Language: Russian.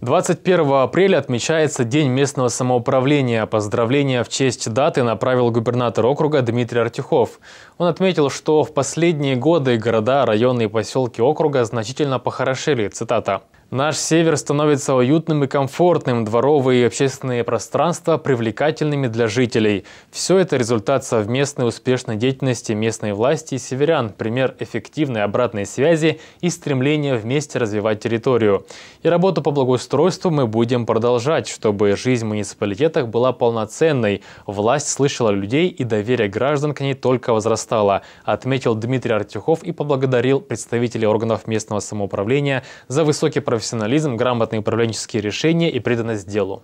21 апреля отмечается День местного самоуправления. Поздравления в честь даты направил губернатор округа Дмитрий Артюхов. Он отметил, что в последние годы города, районы и поселки округа значительно похорошели. Цитата. Наш север становится уютным и комфортным, дворовые и общественные пространства привлекательными для жителей. Все это результат совместной успешной деятельности местной власти и северян, пример эффективной обратной связи и стремления вместе развивать территорию. И работу по благоустройству мы будем продолжать, чтобы жизнь в муниципалитетах была полноценной, власть слышала людей и доверие граждан к ней только возрастало, отметил Дмитрий Артюхов и поблагодарил представителей органов местного самоуправления за высокий профессионализм профессионализм, грамотные управленческие решения и преданность делу.